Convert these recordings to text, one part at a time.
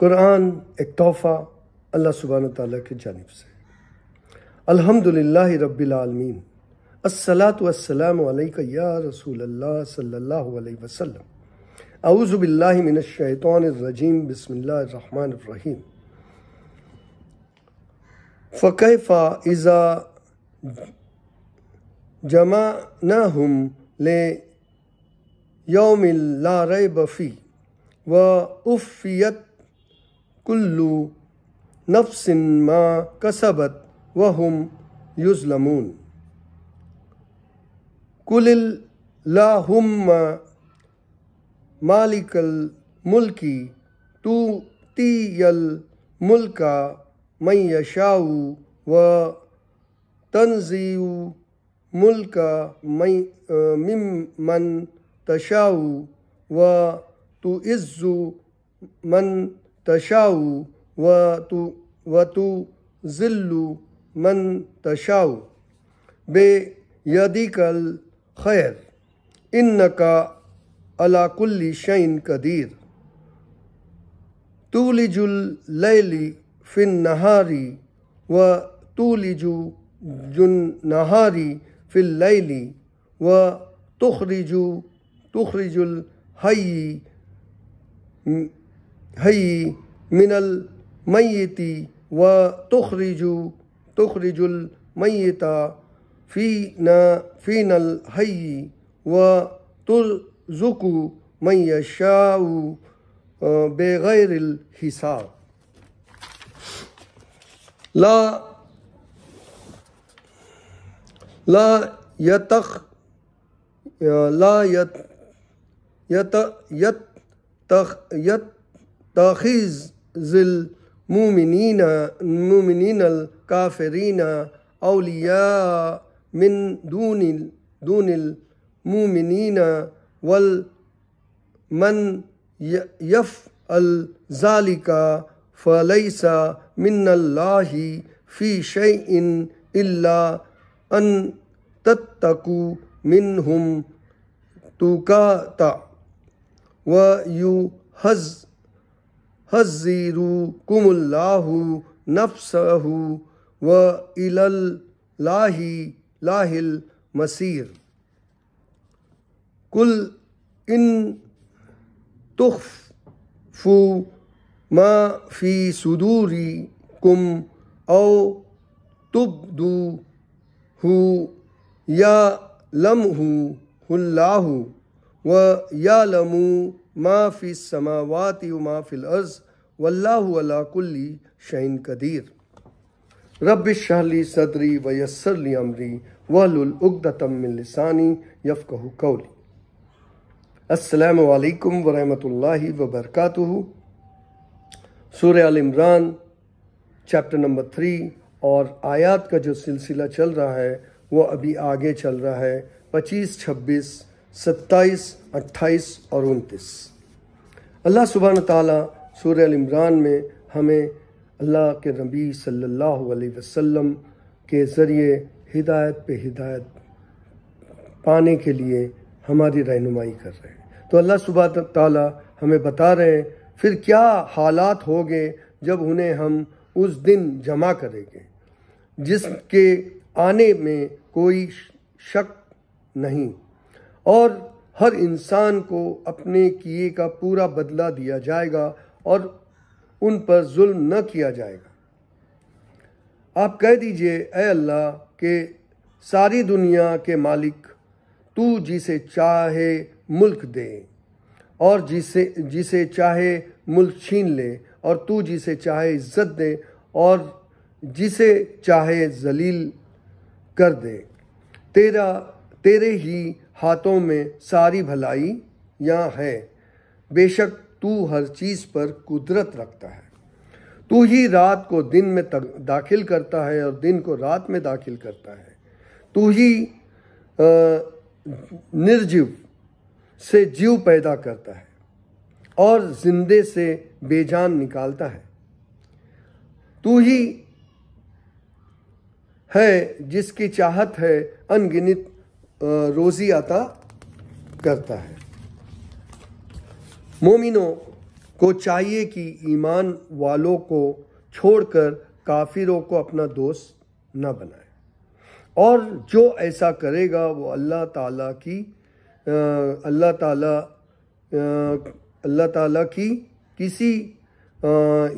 قرآن ایک تحفہ اللہ سبان تعالیٰ کی جانب سے الحمد للہ رب العالمین السلاۃ والسلام علیکہ یا رسول اللہ صلی اللہ علیہ وسلم اعوذ باللہ من الشیطان الرجیم بسم اللہ الرحمن الرحیم فقیف ازا ریب فی و افیت كل نفس ما كسبت وهم يظلمون قل اللهم مالك الملك تؤتي الملك من يشاء وتنزع ملك ممن تشاء وتعز من تشاء وتذل من تشاء بيدك الخير إنك على كل شيء قدير تولج الليل في النهار وتولج النهار في الليل وتخرج تخرج الحي هي من الميت وتخرج تخرج الميت فينا فينا الحي وترزق من يشاء آه، بغير الحساب لا لا يتخ آه، لا يت يت يت يت تاخيذ المؤمنين المؤمنين الكافرين أولياء من دون دون المؤمنين ومن يفعل ذلك فليس من الله في شيء إلا أن تتقوا منهم تقاطع ويهز يحذركم الله نفسه وإلى الله الله المسير قل إن تخفوا ما في صدوركم أو تبدوه يعلمه الله ويعلم ما ما فی فی السماوات و الارض واللہ علا کلی قدیر رب شاہلی صدری و یسر لی عمری من لسانی یفقہ قولی السلام علیکم ورحمۃ اللہ وبرکاتہ سورہ عمران چیپٹر نمبر تھری اور آیات کا جو سلسلہ چل رہا ہے وہ ابھی آگے چل رہا ہے پچیس چھبیس ستائیس اٹھائیس اور انتیس اللہ سبحانہ تعالیٰ سورہ عمران میں ہمیں اللہ کے نبی صلی اللہ علیہ وسلم کے ذریعے ہدایت پہ ہدایت پانے کے لیے ہماری رہنمائی کر رہے ہیں تو اللہ صبح تعالیٰ ہمیں بتا رہے ہیں پھر کیا حالات ہوگے جب انہیں ہم اس دن جمع کریں گے جس کے آنے میں کوئی شک نہیں اور ہر انسان کو اپنے کیے کا پورا بدلہ دیا جائے گا اور ان پر ظلم نہ کیا جائے گا آپ کہہ دیجئے اے اللہ کہ ساری دنیا کے مالک تو جسے چاہے ملک دے اور جسے جسے چاہے ملک چھین لے اور تو جسے چاہے عزت دے اور جسے چاہے ذلیل کر دے تیرا تیرے ہی ہاتھوں میں ساری بھلائی یا ہے بے شک تو ہر چیز پر قدرت رکھتا ہے تو ہی رات کو دن میں داخل کرتا ہے اور دن کو رات میں داخل کرتا ہے تو ہی نرجیو سے جیو پیدا کرتا ہے اور زندے سے بے جان نکالتا ہے تو ہی ہے جس کی چاہت ہے انگنت روزی عطا کرتا ہے مومنوں کو چاہیے کہ ایمان والوں کو چھوڑ کر کافروں کو اپنا دوست نہ بنائے اور جو ایسا کرے گا وہ اللہ تعالیٰ کی اللہ تعالیٰ اللہ تعالیٰ کی کسی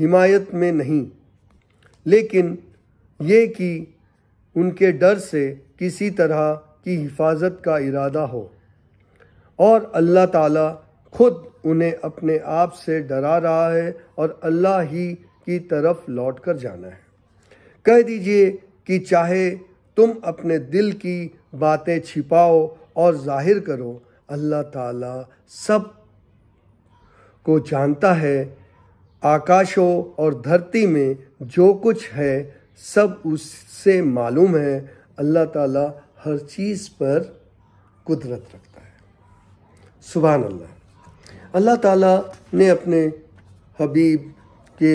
حمایت میں نہیں لیکن یہ کہ ان کے ڈر سے کسی طرح کی حفاظت کا ارادہ ہو اور اللہ تعالیٰ خود انہیں اپنے آپ سے ڈرا رہا ہے اور اللہ ہی کی طرف لوٹ کر جانا ہے کہہ دیجئے کہ چاہے تم اپنے دل کی باتیں چھپاؤ اور ظاہر کرو اللہ تعالیٰ سب کو جانتا ہے آکاشوں اور دھرتی میں جو کچھ ہے سب اس سے معلوم ہے اللہ تعالیٰ ہر چیز پر قدرت رکھتا ہے سبحان اللہ اللہ تعالیٰ نے اپنے حبیب کے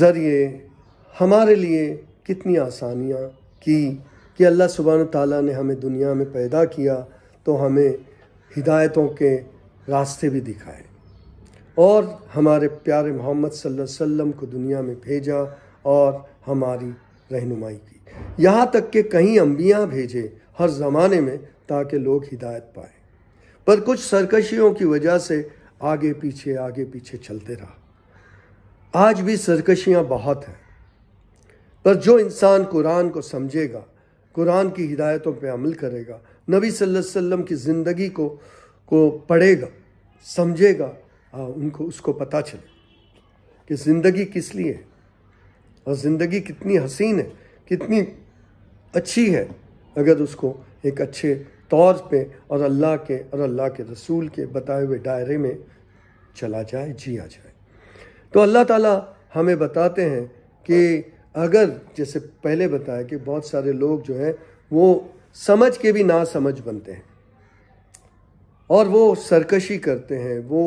ذریعے ہمارے لیے کتنی آسانیاں کی کہ اللہ سبحان تعالیٰ نے ہمیں دنیا میں پیدا کیا تو ہمیں ہدایتوں کے راستے بھی دکھائے اور ہمارے پیارے محمد صلی اللہ علیہ وسلم کو دنیا میں بھیجا اور ہماری رہنمائی کی یہاں تک کہ کہیں انبیاء بھیجے ہر زمانے میں تاکہ لوگ ہدایت پائے پر کچھ سرکشیوں کی وجہ سے آگے پیچھے آگے پیچھے چلتے رہا آج بھی سرکشیاں بہت ہیں پر جو انسان قرآن کو سمجھے گا قرآن کی ہدایتوں پہ عمل کرے گا نبی صلی اللہ علیہ وسلم کی زندگی کو پڑھے گا سمجھے گا اس کو پتہ چلے کہ زندگی کس لیے ہے اور زندگی کتنی حسین ہے کتنی اچھی ہے اگر اس کو ایک اچھے طور پہ اور اللہ کے اور اللہ کے رسول کے بتائے ہوئے دائرے میں چلا جائے جیا جائے تو اللہ تعالیٰ ہمیں بتاتے ہیں کہ اگر جیسے پہلے بتایا کہ بہت سارے لوگ جو ہیں وہ سمجھ کے بھی نا سمجھ بنتے ہیں اور وہ سرکشی کرتے ہیں وہ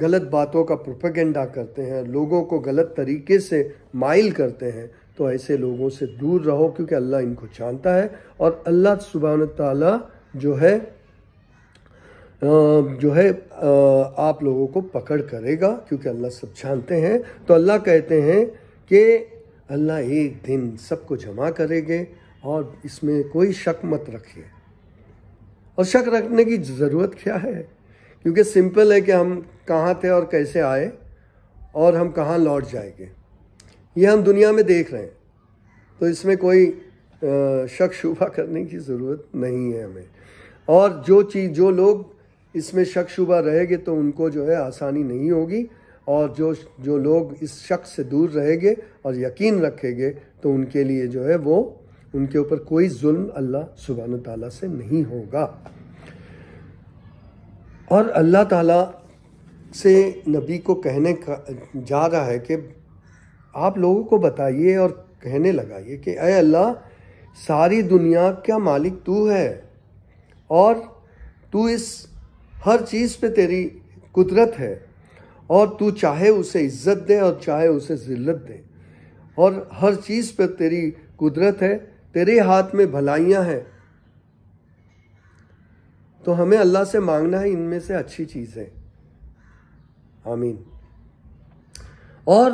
غلط باتوں کا پروپیگنڈا کرتے ہیں لوگوں کو غلط طریقے سے مائل کرتے ہیں تو ایسے لوگوں سے دور رہو کیونکہ اللہ ان کو جانتا ہے اور اللہ سبحانہ تعالیٰ جو ہے جو ہے آپ لوگوں کو پکڑ کرے گا کیونکہ اللہ سب جانتے ہیں تو اللہ کہتے ہیں کہ اللہ ایک دن سب کو جمع کرے گے اور اس میں کوئی شک مت رکھیے اور شک رکھنے کی ضرورت کیا ہے کیونکہ سمپل ہے کہ ہم کہاں تھے اور کیسے آئے اور ہم کہاں لوٹ جائیں گے یہ ہم دنیا میں دیکھ رہے ہیں تو اس میں کوئی شک شبہ کرنے کی ضرورت نہیں ہے ہمیں اور جو چیز جو لوگ اس میں شک شبہ رہے گے تو ان کو جو ہے آسانی نہیں ہوگی اور جو جو لوگ اس شک سے دور رہیں گے اور یقین رکھیں گے تو ان کے لیے جو ہے وہ ان کے اوپر کوئی ظلم اللہ سبحان و تعالیٰ سے نہیں ہوگا اور اللہ تعالیٰ سے نبی کو کہنے کا رہا ہے کہ آپ لوگوں کو بتائیے اور کہنے لگائیے کہ اے اللہ ساری دنیا کا مالک تو ہے اور تو تو اس ہر چیز پہ تیری قدرت ہے اور چاہے اسے عزت دے اور چاہے اسے ذلت دے اور ہر چیز پہ تیری قدرت ہے تیرے ہاتھ میں بھلائیاں ہیں تو ہمیں اللہ سے مانگنا ہے ان میں سے اچھی چیز ہے اور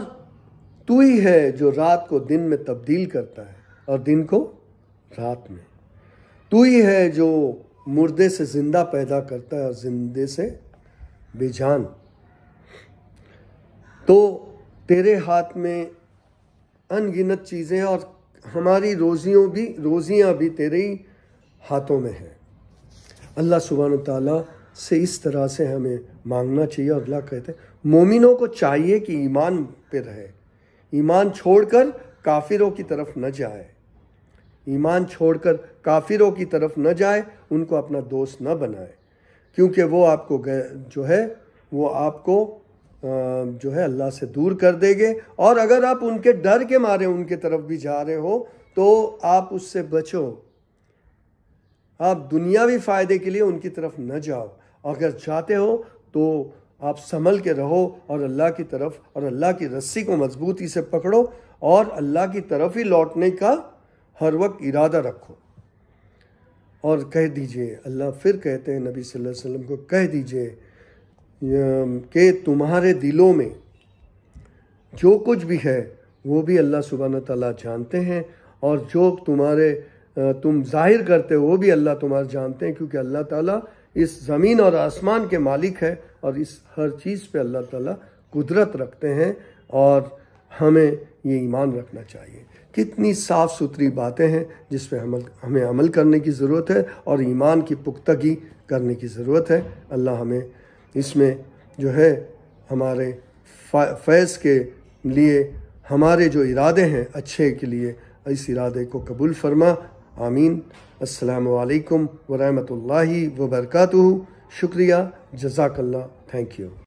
تو ہی ہے جو رات کو دن میں تبدیل کرتا ہے اور دن کو رات میں تو ہی ہے جو مردے سے زندہ پیدا کرتا ہے اور زندے سے بے جان تو تیرے ہاتھ میں ان گنت چیزیں اور ہماری روزیوں بھی روزیاں بھی تیرے ہی ہاتھوں میں ہیں اللہ سبحانہ تعالیٰ سے اس طرح سے ہمیں مانگنا چاہیے اور اللہ کہتے ہیں مومنوں کو چاہیے کہ ایمان پہ رہے ایمان چھوڑ کر کافروں کی طرف نہ جائے ایمان چھوڑ کر کافروں کی طرف نہ جائے ان کو اپنا دوست نہ بنائے کیونکہ وہ آپ کو جو ہے وہ آپ کو جو ہے اللہ سے دور کر دے گے اور اگر آپ ان کے ڈر کے مارے ان کے طرف بھی جا رہے ہو تو آپ اس سے بچو آپ دنیاوی فائدے کے لیے ان کی طرف نہ جاؤ اگر جاتے ہو تو آپ سنبھل کے رہو اور اللہ کی طرف اور اللہ کی رسی کو مضبوطی سے پکڑو اور اللہ کی طرف ہی لوٹنے کا ہر وقت ارادہ رکھو اور کہہ دیجئے اللہ پھر کہتے ہیں نبی صلی اللہ علیہ وسلم کو کہہ دیجئے کہ تمہارے دلوں میں جو کچھ بھی ہے وہ بھی اللہ سبحانہ تعالیٰ جانتے ہیں اور جو تمہارے تم ظاہر کرتے ہو وہ بھی اللہ تمہارے جانتے ہیں کیونکہ اللہ تعالیٰ اس زمین اور آسمان کے مالک ہے اور اس ہر چیز پہ اللہ تعالیٰ قدرت رکھتے ہیں اور ہمیں یہ ایمان رکھنا چاہیے کتنی صاف ستھری باتیں ہیں جس پہ عمل ہمیں عمل کرنے کی ضرورت ہے اور ایمان کی پختگی کرنے کی ضرورت ہے اللہ ہمیں اس میں جو ہے ہمارے فیض کے لیے ہمارے جو ارادے ہیں اچھے کے لیے اس ارادے کو قبول فرما آمین السلام علیکم ورحمۃ اللہ وبرکاتہ شکریہ جزاک اللہ تھینک یو